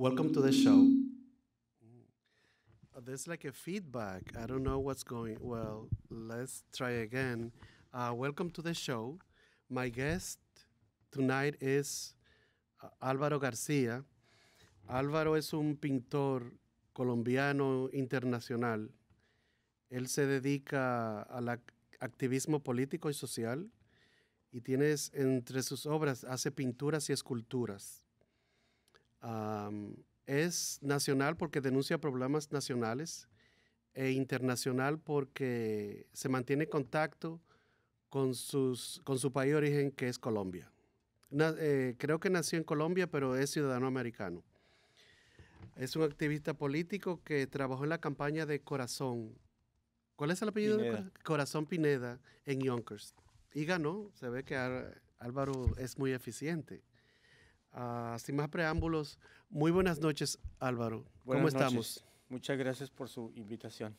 Welcome to the show. Mm. There's like a feedback. I don't know what's going. Well, let's try again. Uh, welcome to the show. My guest tonight is uh, Álvaro García. Álvaro es un pintor colombiano internacional. Él se dedica al activismo político y social y tienes entre sus obras hace pinturas y esculturas es nacional porque denuncia problemas nacionales e internacional porque se mantiene contacto con, sus, con su país de origen, que es Colombia. Eh, creo que nació en Colombia, pero es ciudadano americano. Es un activista político que trabajó en la campaña de Corazón. ¿Cuál es el apellido? Corazón Pineda en Yonkers. Y ganó. Se ve que Álvaro es muy eficiente. Ah, sin más preámbulos, muy buenas noches Álvaro. ¿Cómo estamos? Noches. Muchas gracias por su invitación.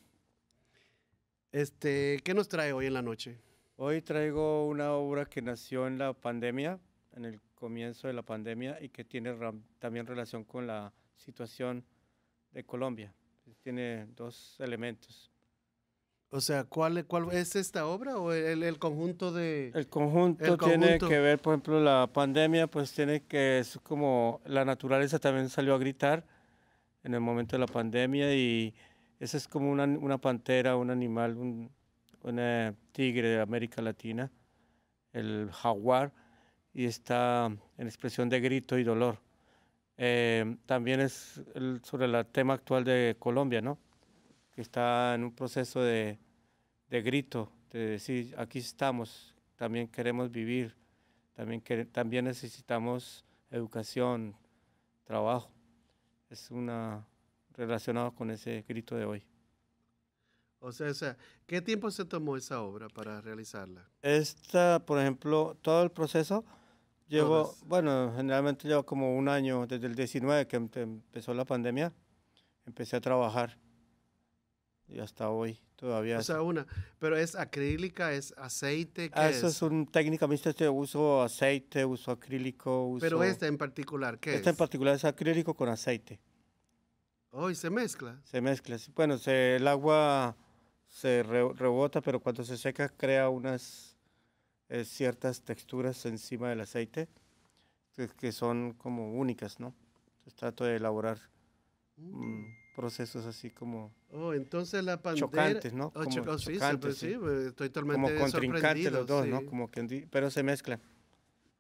Este, ¿Qué nos trae hoy en la noche? Hoy traigo una obra que nació en la pandemia, en el comienzo de la pandemia, y que tiene también relación con la situación de Colombia. Tiene dos elementos. O sea, ¿cuál, cuál es esta obra o el, conjunto de...? El conjunto tiene que ver, por ejemplo, la pandemia, pues tiene que, es como la naturaleza también salió a gritar en el momento de la pandemia y esa es como una, pantera, un animal, un tigre de América Latina, el jaguar, y está en expresión de grito y dolor. Eh, también es sobre el tema actual de Colombia, ¿no? que está en un proceso de, grito, de decir, aquí estamos, también queremos vivir, también, también necesitamos educación, trabajo. Es una relacionado con ese grito de hoy. O sea, ¿qué tiempo se tomó esa obra para realizarla? Esta, por ejemplo, todo el proceso llevó bueno, generalmente llevo como un año, desde el 19 em-, que empezó la pandemia, empecé a trabajar y hasta hoy todavía. O sea, una. Pero es acrílica, es aceite. ¿qué ah, Eso es? es un técnicamente este uso aceite, uso acrílico. Uso, Pero esta en particular, ¿qué esta es? Esta en particular es acrílico con aceite. Oh, y se mezcla. Se mezcla. Bueno, el agua se rebota, pero cuando se seca crea unas eh, ciertas texturas encima del aceite que, son como únicas, ¿no? Entonces trato de elaborar mm. Mm, procesos así como oh, entonces la chocantes, ¿no? Como contrincantes los dos, ¿no? Como que, pero se mezclan.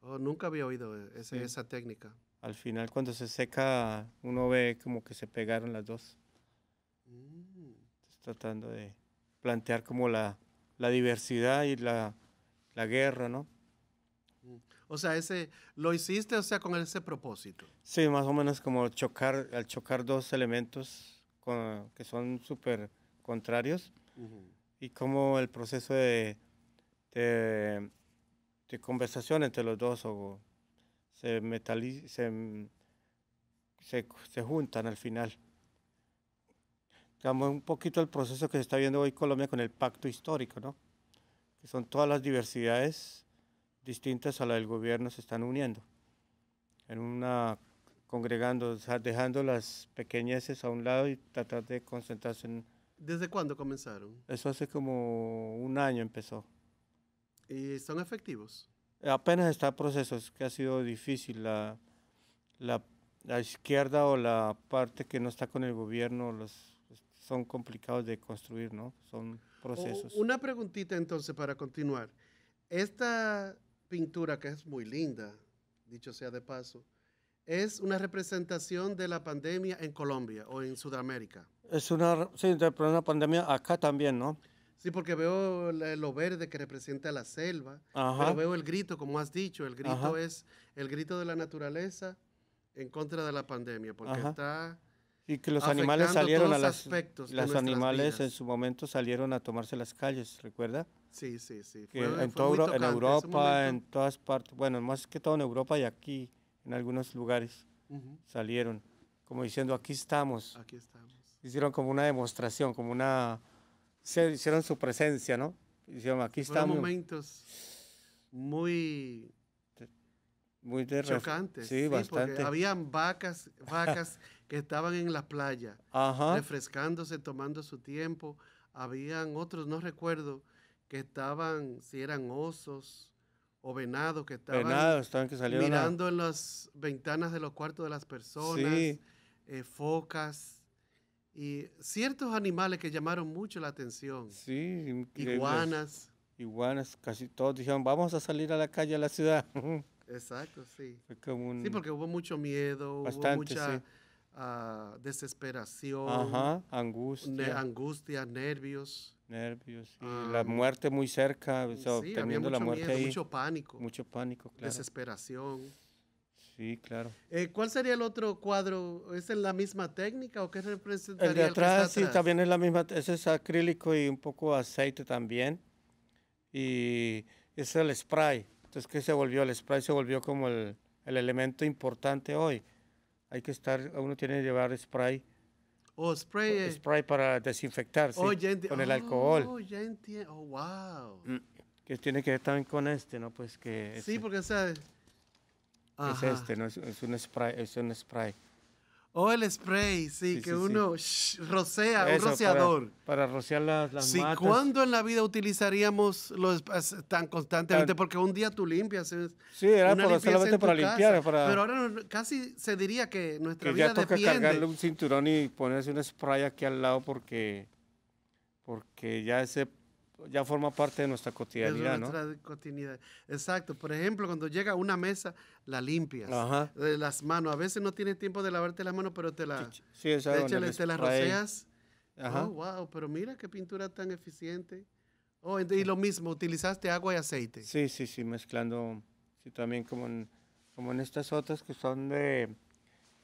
Oh, nunca había oído e, esa técnica. Al final cuando se seca uno ve como que se pegaron las dos. Mm. Tratando de plantear como la, la diversidad y la, la guerra, ¿no? O sea, ese, lo hiciste, o sea, con ese propósito. Sí, más o menos como chocar, al chocar dos elementos que son súper contrarios y como el proceso de, conversación entre los dos se, se, se, juntan al final digamos, un poquito el proceso que se está viendo hoy en Colombia con el pacto histórico, ¿no? Que son todas las diversidades distintas a la del gobierno se están uniendo, en una congregando, dejando las pequeñeces a un lado y tratar de concentrarse en... ¿Desde cuándo comenzaron? Eso hace como un año empezó. ¿Y son efectivos? Apenas está en proceso, es que ha sido difícil la, la, izquierda o la parte que no está con el gobierno, los son complicados de construir, ¿no? Son procesos. Una preguntita entonces para continuar. Esta pintura que es muy linda, dicho sea de paso, es una representación de la pandemia en Colombia o en Sudamérica. Es una, sí, de una pandemia acá también, ¿no? Sí, porque veo lo verde que representa la selva, pero veo el grito, como has dicho, el grito es el grito de la naturaleza en contra de la pandemia, porque está y que los animales salieron a las, aspectos los animales en su momento salieron a tomarse las calles, ¿recuerda? Sí, sí, sí. en, todo, en Europa, en todas partes. Bueno, más que todo en Europa y aquí, en algunos lugares, salieron como diciendo, aquí estamos. Aquí estamos. Hicieron como una demostración, como una... Se hicieron su presencia, ¿no? Hicieron, aquí estamos. estamos. momentos muy... Muy chocantes. Sí, bastante. habían vacas, vacas que estaban en la playa, refrescándose, tomando su tiempo. Habían otros, no recuerdo, que estaban, si eran osos o venados que estaban, venados, estaban que mirando en las ventanas de los cuartos de las personas, eh, focas y ciertos animales que llamaron mucho la atención. Sí, iguanas. Iguanas, casi todos dijeron, vamos a salir a la calle, a la ciudad. Exacto, sí. Sí, porque hubo mucho miedo, hubo mucha ah, desesperación, Ajá, angustia. angustia, nervios. Nervios. Y ah, la muerte muy cerca, teniendo la muerte ahí. Mucho pánico. Mucho pánico, claro. Desesperación. Sí, claro. Eh, ¿Cuál sería el otro cuadro? ¿Es en la misma técnica o qué representaría? El de atrás, el que está sí, también es la misma. Ese es acrílico y un poco aceite también. Y es el spray. Entonces, ¿qué se volvió? El spray se volvió como el, el elemento importante hoy. Hay que estar, uno tiene que llevar spray Oh, o spray. spray para desinfectarse oh, con el alcohol. Oh, oh wow. Mm, que tiene que ver también con este, ¿no? Pues que. Sí, porque, ¿sabes? Es este, ¿no? es, un spray, es un spray. Oh, el spray, sí, que uno rocea, un rociador. Para, para rociar las, las sí, ¿Cuándo en la vida utilizaríamos los tan constantemente? Porque un día tú limpias. Sí, era solamente para limpiar. Para... Pero ahora casi se diría que nuestra que ya toca cargarle un cinturón y ponerse un spray aquí al lado porque, porque ya ese ya forma parte de nuestra cotidianidad, de nuestra cotidianidad. Exacto. Por ejemplo, cuando llega a una mesa, la limpias. Ajá. De eh, las manos. A veces no tienes tiempo de lavarte las manos, pero te la sí, te las roceas. Ajá. Oh, wow, pero mira qué pintura tan eficiente. Oh, y lo mismo, utilizaste agua y aceite. Sí, sí, sí, mezclando, sí, también como en, como en estas otras que son de,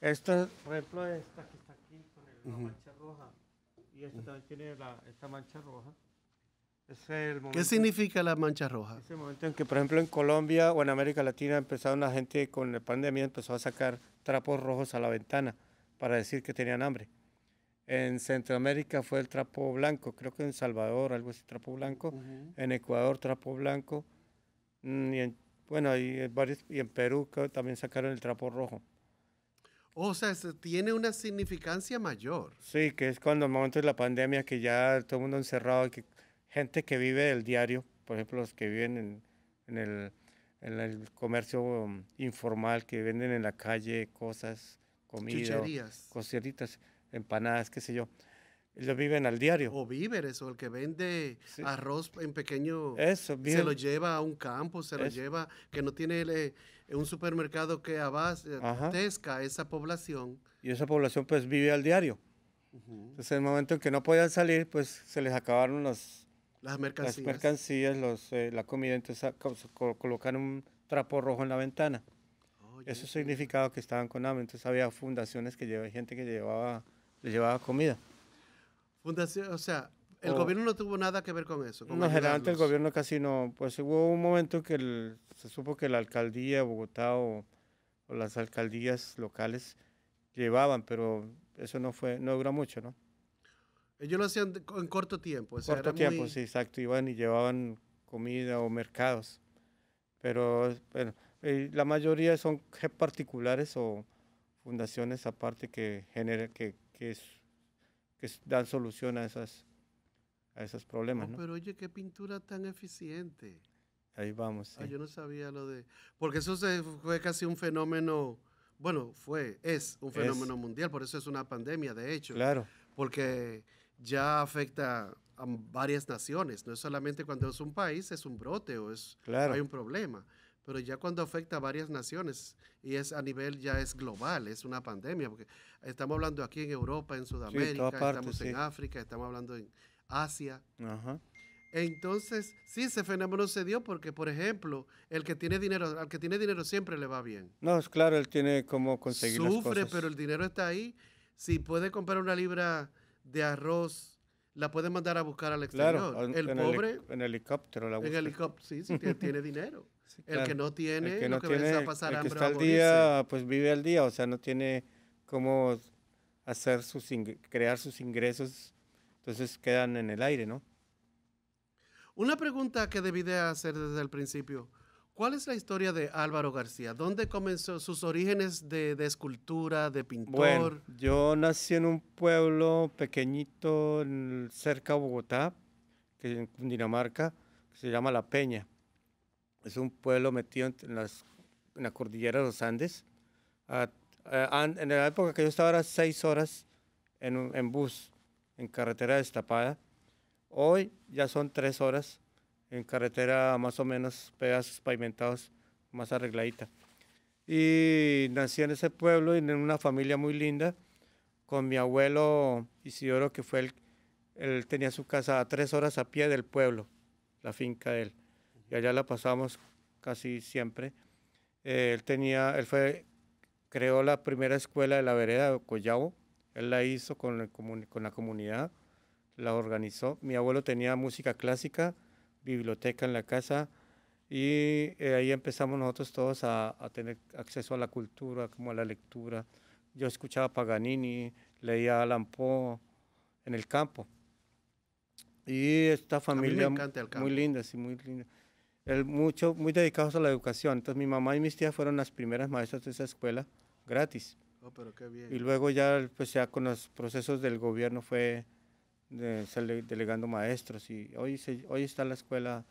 esta, por ejemplo, esta que está aquí con la mancha roja, y esta también tiene la, esta mancha roja. ¿Qué significa la mancha roja? Ese momento en que, por ejemplo, en Colombia o en América Latina empezaron la gente con la pandemia empezó a sacar trapos rojos a la ventana para decir que tenían hambre. En Centroamérica fue el trapo blanco, creo que en Salvador algo así, trapo blanco. En Ecuador, trapo blanco. Mm, y en, bueno, y en, varios, y en Perú también sacaron el trapo rojo. O sea, tiene una significancia mayor. Sí, que es cuando el momento de la pandemia que ya todo el mundo encerrado, que gente que vive del diario, por ejemplo, los que viven en, en, el, en el, comercio um, informal, que venden en la calle cosas, comida, cositas, empanadas, qué sé yo. Ellos viven al diario. O víveres, o el que vende arroz en pequeño. Eso, bien, Se lo lleva a un campo, se lo lleva, que no tiene un supermercado que eh, abastezca a esa población. Y esa población pues vive al diario. Entonces en el momento en que no podían salir, pues se les acabaron los, las mercancías. Las mercancías, los, eh, la comida, entonces ah, colocaron un trapo rojo en la ventana. Eso significaba que estaban con hambre. Entonces había fundaciones que llevaba gente que llevaba, le llevaba comida. Fundación, o sea, el gobierno no tuvo nada que ver con eso. no, generalmente el gobierno casi no. Pues hubo un momento que se supo que la alcaldía de Bogotá o, o, las alcaldías locales llevaban, pero eso no fue, no dura mucho, ¿no? Ellos lo hacían en corto tiempo. O corto tiempo, sí, exacto. Iban y llevaban comida o mercados. Pero, bueno, eh, la mayoría son particulares o fundaciones aparte que, que, que, es, que dan solución a, esas, a esos problemas. ¿no? Pero oye, qué pintura tan eficiente. Ahí vamos. Ah, yo no sabía lo de... Porque eso fue casi un fenómeno, bueno, fue, es un fenómeno mundial, por eso es una pandemia, de hecho. Claro. Porque ya afecta a varias naciones. No es solamente cuando es un país, es un brote o es hay un problema. Pero ya cuando afecta a varias naciones y es a nivel ya es global, es una pandemia, porque estamos hablando aquí en Europa, en Sudamérica, estamos en África, estamos hablando en Asia. Entonces, sí, ese fenómeno se dio porque, por ejemplo, el que tiene dinero, al que tiene dinero siempre le va bien. No, es claro, él tiene cómo conseguir Sufre, pero el dinero está ahí. Si puede comprar una libra de arroz la puede mandar a buscar al exterior. Claro, el en helicóptero la busca. En helicóptero, sí, sí, tiene, dinero. El que no tiene, que no lo que a el que está al día, pues vive al día, o sea, no tiene cómo hacer sus crear sus ingresos, entonces quedan en el aire, ¿no? Una pregunta que debí de hacer desde el principio. ¿Cuál es la historia de Álvaro García? ¿Dónde comenzó sus orígenes de, escultura, de pintor? Bueno, yo nací en un pueblo pequeñito cerca de Bogotá, que en Cundinamarca, que se llama La Peña. Es un pueblo metido en, las, en la cordillera de los Andes. Ah, eh, en la época que yo estaba era seis horas en, en bus, en carretera destapada. Hoy ya son tres horas en carretera más o menos pedazos pavimentados, más arregladita. Y nací en ese pueblo y en una familia muy linda, con mi abuelo Isidoro, que fue el, él tenía su casa a tres horas a pie del pueblo, la finca de él. Y allá la pasamos casi siempre. Eh, él tenía, él fue, creó la primera escuela de la vereda de Él la hizo con, con la comunidad, la organizó. Mi abuelo tenía música clásica, biblioteca en la casa y eh, ahí empezamos nosotros todos a, tener acceso a la cultura, como a la lectura. Yo escuchaba Paganini, leía Alan Poe en el campo. Y esta familia muy linda, sí, muy linda. El, mucho, muy dedicados a la educación. Entonces mi mamá y mis tías fueron las primeras maestras de esa escuela gratis. Oh, y luego ya pues ya con los procesos del gobierno fue delegando maestros y hoy, hoy está la escuela,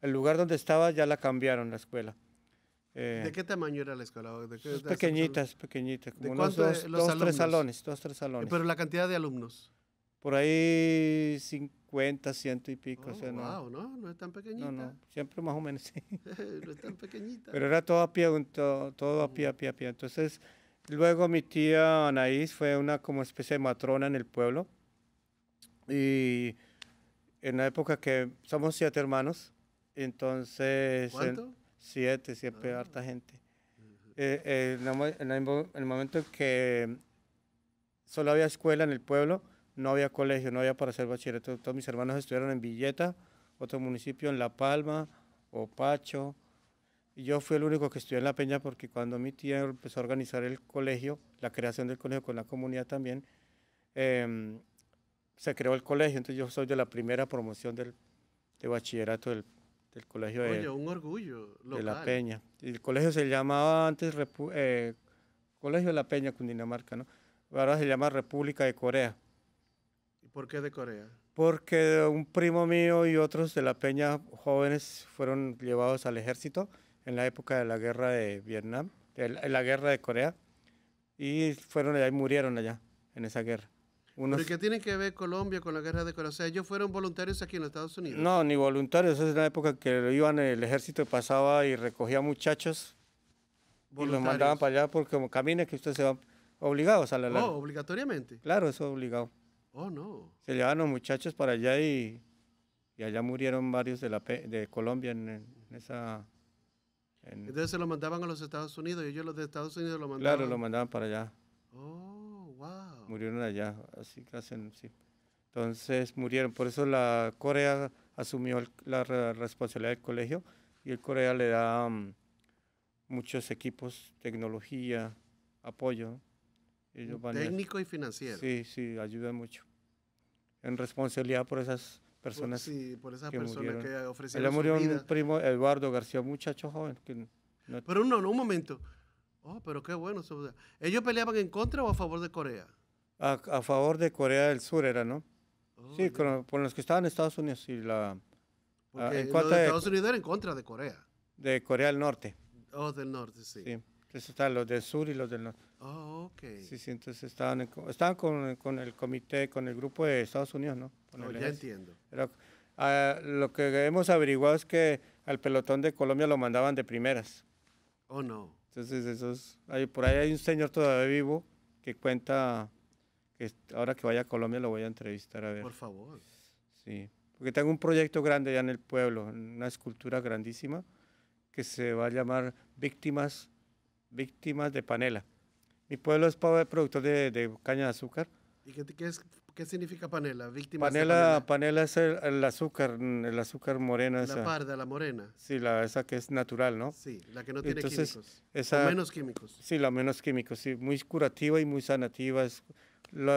el lugar donde estaba ya la cambiaron la escuela. Eh, ¿De qué tamaño era la escuela? ¿De qué, pues pequeñitas, pequeñita, como unos dos, tres salones, dos, tres salones. Pero la cantidad de alumnos. Por ahí 50, ciento y pico. Oh, wow, no, no, no es tan pequeñita. No, no, siempre más o menos, no es tan pequeñita. Pero era todo a pie, todo, todo a pie, a pie, a pie. Entonces, luego mi tía Anaís fue una como especie de matrona en el pueblo y en la época que somos siete hermanos, entonces... ¿Cuánto? siete, siempre ah. harta gente. Eh, eh, en, el momento en que solo había escuela en el pueblo, no había colegio, no había para hacer bachillerato. Todos mis hermanos estuvieron en Villeta, otro municipio, en La Palma, Opacho. Y yo fui el único que estudié en La Peña porque cuando mi tía empezó a organizar el colegio, la creación del colegio con la comunidad también, eh, se creó el colegio, entonces yo soy de la primera promoción del, de bachillerato del, del colegio de, un orgullo de La Peña. Y el colegio se llamaba antes eh, Colegio de La Peña, Cundinamarca, ¿no? Ahora se llama República de Corea. ¿Y por qué de Corea? Porque un primo mío y otros de La Peña jóvenes fueron llevados al ejército en la época de la guerra de Vietnam, en la, la guerra de Corea, y fueron allá y murieron allá en esa guerra. ¿Pero qué tiene que ver Colombia con la guerra de Corea? O sea, ellos fueron voluntarios aquí en los Estados Unidos. No, ni voluntarios. Esa es la época que iban, el ejército pasaba y recogía muchachos y los mandaban para allá porque como camina que ustedes se van obligados a la No, oh, obligatoriamente. Claro, eso es obligado. Oh, no. Se llevaban los muchachos para allá y, y allá murieron varios de, la, de Colombia en, esa... Entonces se los mandaban a los Estados Unidos y ellos los de Estados Unidos los mandaban. Claro, los mandaban para allá. Oh. Murieron allá, así que hacen sí. Entonces murieron, por eso la Corea asumió la responsabilidad del colegio y el Corea le da mm, muchos equipos, tecnología, apoyo. Técnico y financiero. Sí, sí, ayuda mucho. En responsabilidad por esas personas. Sí, por esas que personas que ofrecieron. Le murió un primo, Eduardo García, muchacho joven. Pero no, no, un momento. Oh, pero qué bueno. Ellos peleaban en contra o a favor de Corea a, favor de Corea del Sur, era, ¿no? Oh, sí, con, los que estaban en Estados Unidos y la... Ah, en de Estados Unidos era en contra de Corea. De Corea del Norte. Oh, del norte, sí. Sí, entonces están los del sur y los del norte. Oh, ok. Sí, sí, entonces estaban, estaban con, con, el comité, con el grupo de Estados Unidos, ¿no? Oh, ya entiendo. Pero, ah, lo que hemos averiguado es que al pelotón de Colombia lo mandaban de primeras. Oh, no. Entonces, esos, hay, por ahí hay un señor todavía vivo que cuenta ahora que vaya a Colombia lo voy a entrevistar a ver. Por favor. Sí, porque tengo un proyecto grande ya en el pueblo, una escultura grandísima que se va a llamar Víctimas, Víctimas de Panela. Mi pueblo es productor de, de caña de azúcar. ¿Y qué, significa panela? Víctimas panela, de panela. Panela es el, azúcar, el azúcar morena. La parda, la morena. Sí, la, esa que es natural, ¿no? Sí, la que no tiene químicos. menos químicos. Sí, la menos químicos, sí, muy curativa y muy sanativa. Es,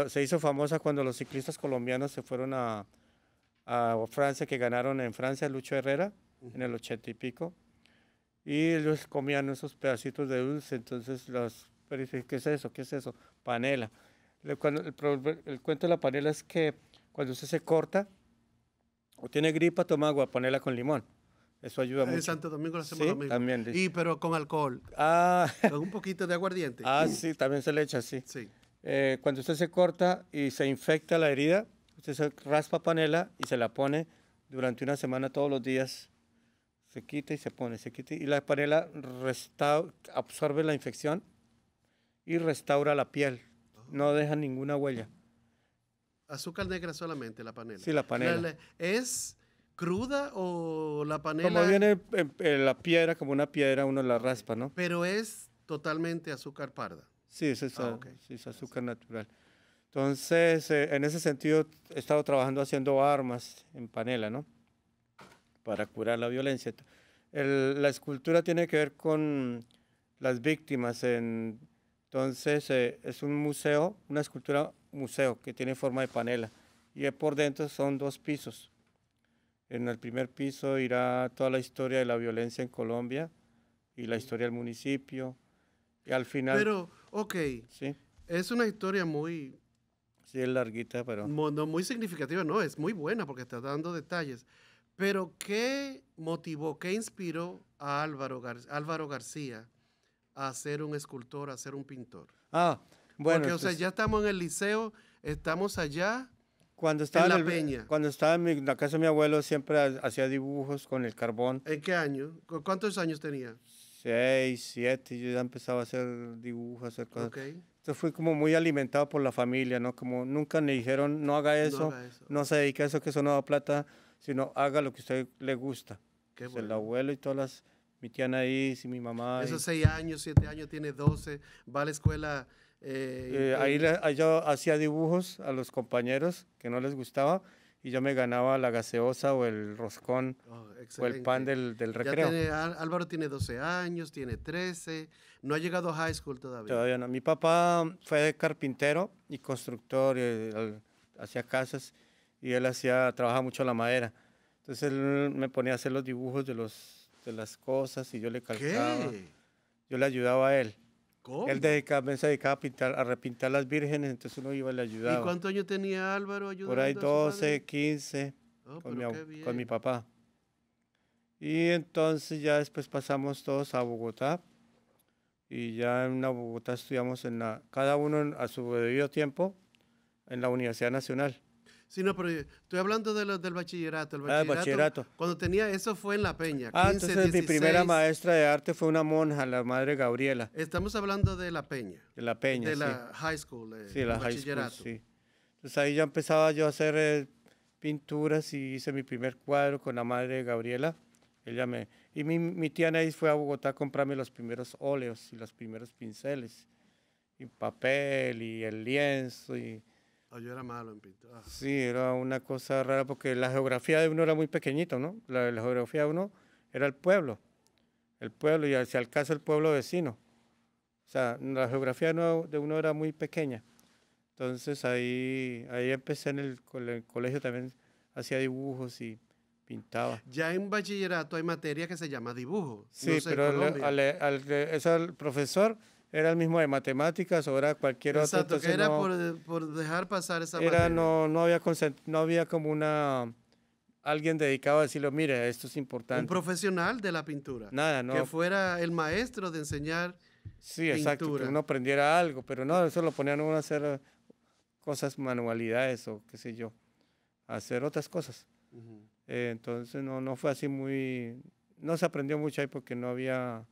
se hizo famosa cuando los ciclistas colombianos se fueron a, Francia, que ganaron en Francia Lucho Herrera en el ochenta y pico. Y ellos comían esos pedacitos de dulce, entonces los pero ¿qué es eso? ¿Qué es eso? Panela. cuando, el, cuento de la panela es que cuando usted se corta o tiene gripa, toma agua, panela con limón. Eso ayuda mucho. En Santo Domingo lo hacemos sí, También, y pero con alcohol. Ah. Con un poquito de aguardiente. Ah, sí, también se le echa, sí. Sí. Eh, cuando usted se corta y se infecta la herida, usted se raspa panela y se la pone durante una semana todos los días. Se quita y se pone, se quita. Y la panela absorbe la infección y restaura la piel. No deja ninguna huella. Azúcar negra solamente, la panela. Sí, la panela. ¿Es cruda o la panela? Como viene eh, eh, la piedra, como una piedra, uno la raspa, ¿no? Pero es totalmente azúcar parda. Ah, sí, es, azúcar natural. Entonces, eh, en ese sentido, he estado trabajando haciendo armas en panela, ¿no? Para curar la violencia. la escultura tiene que ver con las víctimas. En, entonces, eh, es un museo, una escultura museo que tiene forma de panela. Y por dentro son dos pisos. En el primer piso irá toda la historia de la violencia en Colombia y la historia del municipio. Y al final... Ok. Sí. Es una historia muy... Sí, larguita, pero... muy significativa, no, es muy buena porque está dando detalles. Pero ¿qué motivó, qué inspiró a Álvaro, Álvaro García a ser un escultor, a ser un pintor? Ah, bueno. Porque, o sea, ya estamos en el liceo, estamos allá, cuando estaba en la Peña. Cuando estaba en, la casa de mi abuelo siempre hacía dibujos con el carbón. ¿En qué año? ¿Cuántos años tenía? 6, 7, yo ya empezaba a hacer dibujos, hacer cosas. Entonces fui como muy alimentado por la familia, ¿no? Como nunca me dijeron, no haga eso, no, se dedique a eso, que eso no da plata, sino haga lo que a usted le gusta. El abuelo y todas las, mi tía Anaís y mi mamá. Esos seis años, siete años, tiene 12, va a la escuela. Eh, eh, ahí yo hacía dibujos a los compañeros que no les gustaba y yo me ganaba la gaseosa o el roscón oh, o el pan del, del recreo. Álvaro tiene 12 años, tiene 13, no ha llegado a high school todavía. Todavía no. Mi papá fue carpintero y constructor, hacía casas y él hacía, trabajaba mucho la madera. Entonces él me ponía a hacer los dibujos de, los, de las cosas y yo le calcaba. Yo le ayudaba a él. Él se dedicaba a a repintar las vírgenes, entonces uno iba a le ayudaba. ¿Y cuántos años tenía Álvaro ayudando? Por ahí 12, 15, con, mi, papá. Y entonces ya después pasamos todos a Bogotá y ya en Bogotá estudiamos en la, cada uno a su debido tiempo en la Universidad Nacional. Sí, no, pero eh, estoy hablando de lo, del bachillerato. El ah, bachillerato, ah, el bachillerato. Cuando tenía, eso fue en La Peña. Ah, de entonces mi primera maestra de arte fue una monja, la madre Gabriela. Estamos hablando de La Peña. De La Peña, De la high school, bachillerato. Eh, sí, la High school, sí. Entonces ahí ya empezaba yo a hacer eh, pinturas y hice mi primer cuadro con la madre Gabriela. Ella me, y mi, tía Neis fue a Bogotá a comprarme los primeros óleos y los primeros pinceles, y papel y el lienzo y Ah, yo era malo en pintar. Ah. Sí, era una cosa rara porque la geografía de uno era muy pequeñito, ¿no? La, geografía de uno era el pueblo, el pueblo y si al caso el pueblo vecino. O sea, la geografía de uno era muy pequeña. Entonces ahí, ahí empecé en el, colegio también, hacía dibujos y pintaba. Ya en bachillerato hay materia que se llama dibujo. Sí, pero al, al, al, profesor era el mismo de matemáticas o era cualquier otro. Exacto, que era por, eh, por, dejar pasar esa No, no, había no había como una alguien dedicado a decirlo, mire, esto es importante. Un profesional de la pintura. Nada, no. Que fuera el maestro de enseñar Sí, exacto, que uno aprendiera algo, pero no, eso lo ponían uno a hacer eh, cosas, manualidades o qué sé yo, hacer otras cosas. Eh, entonces no, no fue así muy, no se aprendió mucho ahí porque no había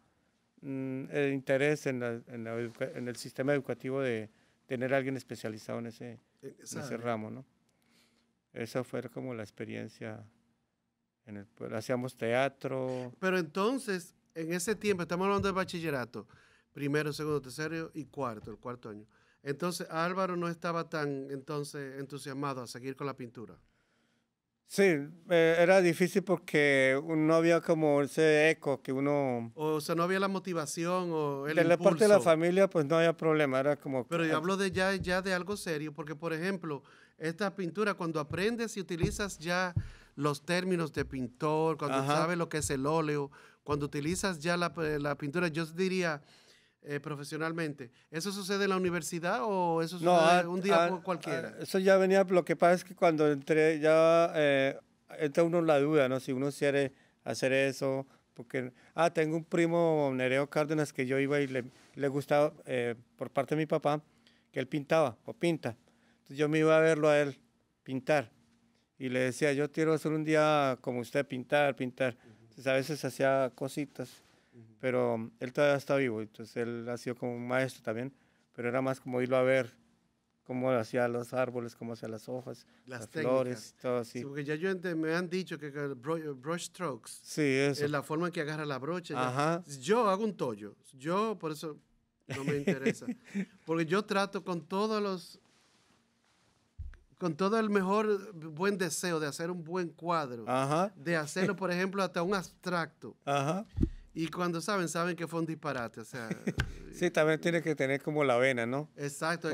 Mm, el interés en, el sistema educativo de tener alguien especializado en ese, e-, ese ramo, ¿no? Esa fue como la experiencia. En pues, Hacíamos teatro. Pero entonces, en ese tiempo, estamos hablando de bachillerato, primero, segundo, tercero y cuarto, el cuarto año. Entonces, Álvaro no estaba tan entonces entusiasmado a seguir con la pintura. Sí, eh, era difícil porque no había como ese eco que uno... O sea, no había la motivación o el De parte de la familia, pues no había problema, era como... Pero yo hablo de ya, ya de algo serio, porque por ejemplo, esta pintura, cuando aprendes y utilizas ya los términos de pintor, cuando sabes lo que es el óleo, cuando utilizas ya la eh, pintura, yo diría eh, profesionalmente. ¿Eso sucede en la universidad o eso sucede ah, un día ah, cualquiera? Ah, eso ya venía, lo que pasa es que cuando entré ya, eh, entra uno la duda, ¿no? Si uno quiere hacer eso, porque, ah, tengo un primo, Nereo Cárdenas, que yo iba y le, le gustaba, eh, por parte de mi papá, que él pintaba o pinta. Entonces yo me iba a verlo a él pintar y le decía, yo quiero hacer un día como usted, pintar, pintar. Entonces a veces hacía cositas. Pero mm, él todavía está vivo, entonces él ha sido como un maestro también, pero era más como irlo a ver cómo hacía los árboles, cómo hacía las hojas, las, flores, todo así. porque ya yo me han dicho que brush strokes sí, es la forma en que agarra la brocha. Yo hago un tollo, yo por eso no me interesa, porque yo trato con todos los, con todo el mejor buen deseo de hacer un buen cuadro, de hacerlo, por ejemplo, hasta un abstracto. Y cuando saben, saben que fue un disparate. O sea, sí, eh, también tiene que tener como la vena, ¿no? Exacto.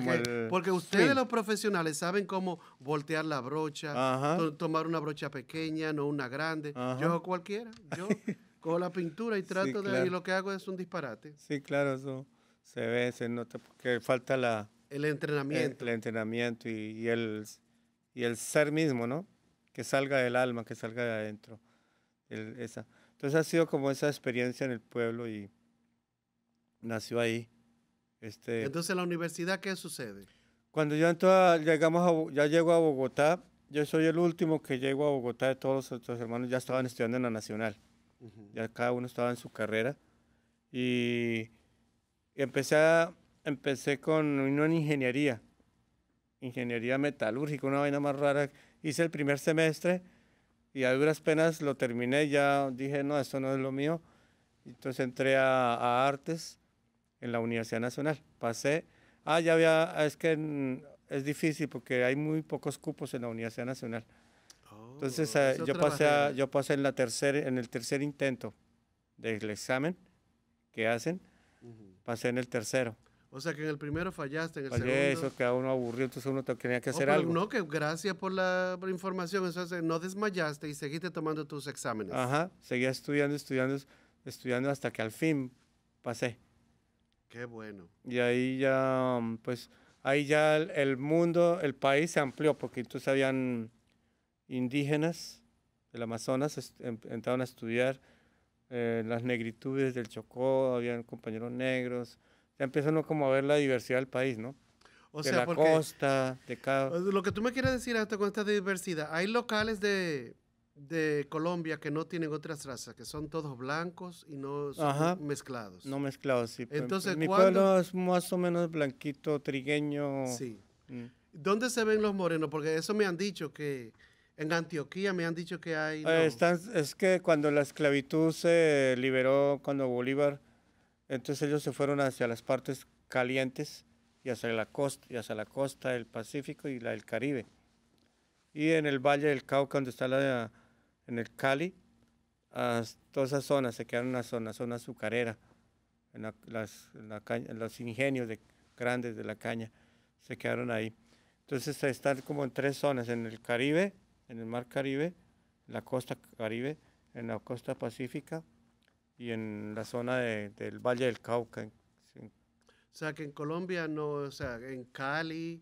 porque ustedes los profesionales saben cómo voltear la brocha, tomar una brocha pequeña, no una grande. Yo cualquiera. Yo cojo la pintura y trato de... Y lo que hago es un disparate. Sí, claro, eso se ve, se nota, porque falta la... El entrenamiento. El, entrenamiento y, el, y el ser mismo, ¿no? Que salga del alma, que salga de adentro. esa. Entonces ha sido como esa experiencia en el pueblo y nació ahí. Este, Entonces, ¿la universidad qué sucede? Cuando yo llegamos ya llego a Bogotá, yo soy el último que llego a Bogotá de todos los otros hermanos, ya estaban estudiando en la Nacional, ya cada uno estaba en su carrera. Y, empecé, empecé con una ingeniería, ingeniería metalúrgica, una vaina más rara. Hice el primer semestre y a duras penas lo terminé, ya dije, no, esto no es lo mío. Entonces entré a, artes en la Universidad Nacional. Pasé, ah, ya había, ah, es que es difícil porque hay muy pocos cupos en la Universidad Nacional. Entonces oh, eh, yo, pasé yo pasé en, la tercer, en el tercer intento del examen que hacen, pasé en el tercero. O sea que en el primero fallaste, en el segundo... segundo. eso queda uno aburrió, entonces uno tenía que oh, hacer algo. No, que gracias por la información, eso no desmayaste y seguiste tomando tus exámenes. Ajá, seguía estudiando, estudiando, estudiando hasta que al fin pasé. Qué bueno. Y ahí ya, pues, ahí ya el, mundo, el país se amplió, porque entonces habían indígenas del Amazonas, em, entraron a estudiar eh, las negritudes del Chocó, habían compañeros negros ya empieza uno como a ver la diversidad del país, ¿no? O de sea, la costa, de cada... Lo que tú me quieres decir hasta con esta diversidad, hay locales de, de Colombia que no tienen otras razas, que son todos blancos y no Ajá, mezclados. No mezclados, sí. Pues, Entonces, Mi pueblo es más o menos blanquito, trigueño. Sí. Mm. ¿Dónde se ven los morenos? Porque eso me han dicho que en Antioquía me han dicho que hay... Eh, es que cuando la esclavitud se liberó, cuando Bolívar entonces ellos se fueron hacia las partes calientes y hacia la costa, y hacia la costa del Pacífico y la del Caribe. Y en el Valle del Cauca, donde está la, en el Cali, a todas esas zonas, se quedaron en una zona, zona azucarera, en, las, los ingenios grandes de la caña, se quedaron ahí. Entonces están como en tres zonas, en el Caribe, en el Mar Caribe, en la costa Caribe, en la costa Pacífica y en la zona del Valle del Cauca. O sea, que en Colombia no, o sea, en Cali...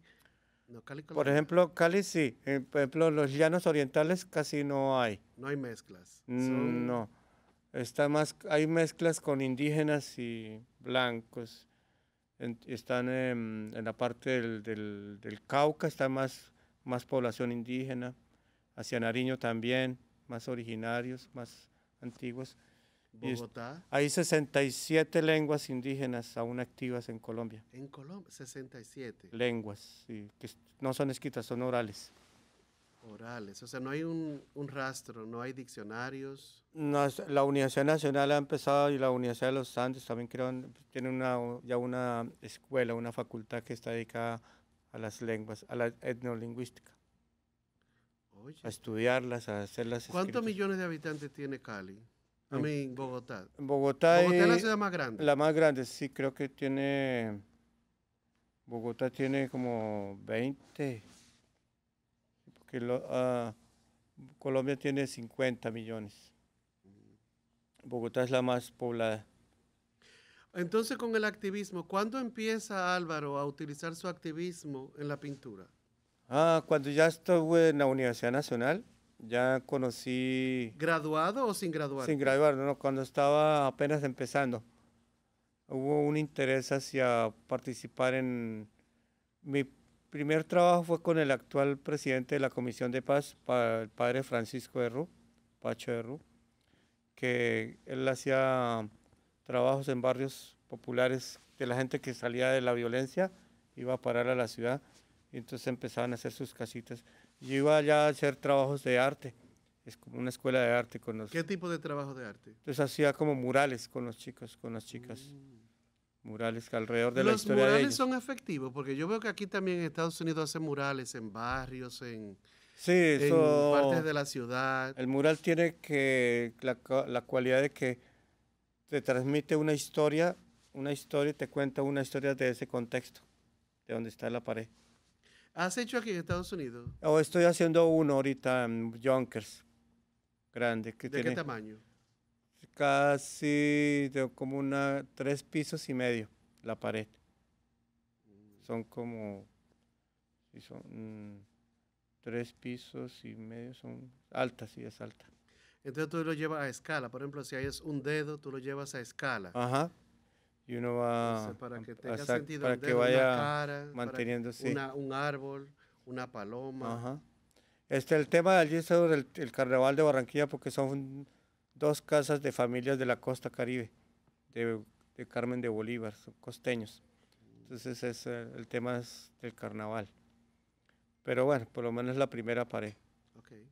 No, Cali Por ejemplo, Cali sí. Eh, por ejemplo, los llanos orientales casi no hay. No hay mezclas. Mm, no. Está más, hay mezclas con indígenas y blancos. están en, la parte del, del, Cauca, está más, más población indígena. Hacia Nariño también, más originarios, más antiguos. Bogotá. hay 67 lenguas indígenas aún activas en Colombia. En Colombia, 67. Lenguas, sí, que no son escritas, son orales. Orales, o sea, no hay un, rastro, no hay diccionarios. la Universidad Nacional ha empezado y la Universidad de los Andes también crean, tiene una, ya una escuela, una facultad que está dedicada a las lenguas, a la etnolingüística. A estudiarlas, a hacerlas. ¿Cuántos millones de habitantes tiene Cali? A mí, Bogotá. Bogotá, es la ciudad más grande. La más grande, sí, creo que tiene. Bogotá tiene como 20. Porque ah, Colombia tiene 50 millones. Bogotá es la más poblada. Entonces, con el activismo, ¿cuándo empieza Álvaro a utilizar su activismo en la pintura? Ah, cuando ya estuve en la Universidad Nacional, ya conocí... ¿Graduado o sin graduar? Sin graduar, no, cuando estaba apenas empezando. Hubo un interés hacia participar en... Mi primer trabajo fue con el actual presidente de la Comisión de Paz, el padre Francisco Herru, Pacho Herru, que él hacía trabajos en barrios populares de la gente que salía de la violencia, iba a parar a la ciudad, y entonces empezaban a hacer sus casitas. Yo iba allá a hacer trabajos de arte. Es como una escuela de arte con ¿Qué tipo de trabajo de arte? Entonces hacía como murales con los chicos, con las chicas. Mm. Murales alrededor de la historia ¿Los murales son efectivos? Porque yo veo que aquí también en Estados Unidos hacen murales en barrios, en... Sí, partes de la ciudad. El mural tiene que la, la, cualidad de que te transmite una historia, una historia, y te cuenta una historia de ese contexto, de donde está la pared. ¿Has hecho aquí en Estados Unidos? Oh, estoy haciendo uno ahorita, en Junkers, grande. ¿De qué tamaño? Casi de como una, tres pisos y medio la pared. Son como, si son mm, tres pisos y medio, son altas, sí es alta. Entonces tú lo llevas a escala, por ejemplo, si hay un dedo, tú lo llevas a escala. Ajá y uno va para que tenga sentido vaya manteniéndose un árbol una paloma Ajá. este el tema de allí es el, carnaval de Barranquilla porque son dos casas de familias de la costa caribe de, de Carmen de Bolívar son costeños entonces es eh, el tema es del carnaval pero bueno por lo menos la primera pared okay.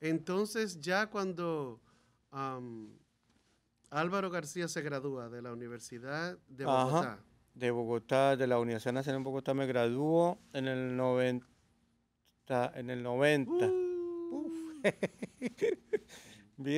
entonces ya cuando Álvaro García se gradúa de la Universidad de Bogotá. de Bogotá, de la Universidad Nacional de Bogotá, me graduó en el 90. En el 90.